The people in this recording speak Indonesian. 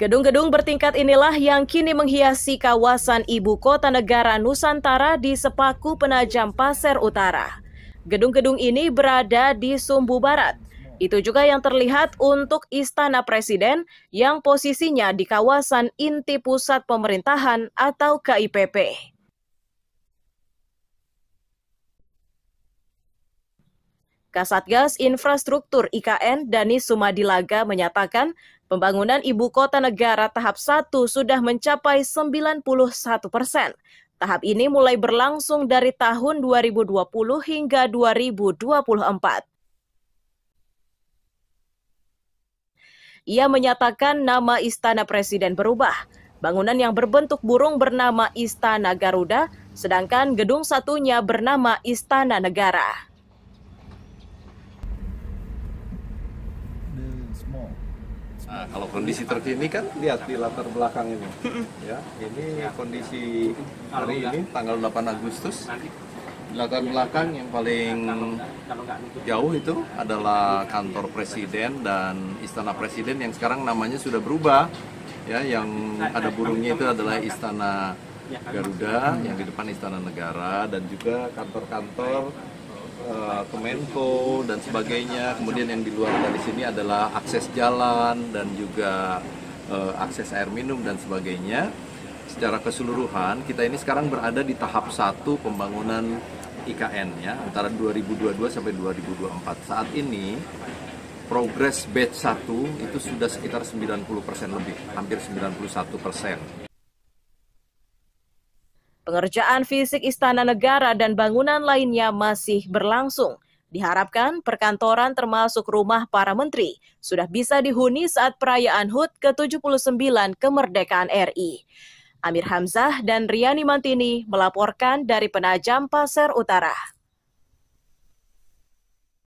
Gedung-gedung bertingkat inilah yang kini menghiasi kawasan ibu kota negara Nusantara di Sepaku Penajam Pasir Utara. Gedung-gedung ini berada di Sumbu Barat. Itu juga yang terlihat untuk Istana Presiden yang posisinya di kawasan inti pusat pemerintahan atau KIPP. Kasatgas Infrastruktur IKN Dani Sumadilaga menyatakan pembangunan Ibu Kota Negara tahap 1 sudah mencapai 91 persen. Tahap ini mulai berlangsung dari tahun 2020 hingga 2024. Ia menyatakan nama Istana Presiden berubah. Bangunan yang berbentuk burung bernama Istana Garuda, sedangkan gedung satunya bernama Istana Negara. Nah, kalau kondisi terkini kan lihat di latar belakang ini. Ya, ini kondisi hari ini tanggal 8 Agustus. Di latar belakang yang paling jauh itu adalah kantor presiden dan istana presiden yang sekarang namanya sudah berubah. Ya, yang nah, ada nah, burungnya itu adalah istana ya, Garuda, yang di depan istana negara dan juga kantor-kantor Eh, Kemenko dan sebagainya. Kemudian yang di luar dari sini adalah akses jalan dan juga eh, akses air minum dan sebagainya. Secara keseluruhan kita ini sekarang berada di tahap satu pembangunan IKN ya antara 2022 sampai 2024. Saat ini progres batch 1 itu sudah sekitar 90% lebih, hampir 91%. Pengerjaan fisik Istana Negara dan bangunan lainnya masih berlangsung. Diharapkan perkantoran termasuk rumah para menteri sudah bisa dihuni saat perayaan HUT ke-79 kemerdekaan RI. Amir Hamzah dan Riani Mantini melaporkan dari Penajam Pasir Utara.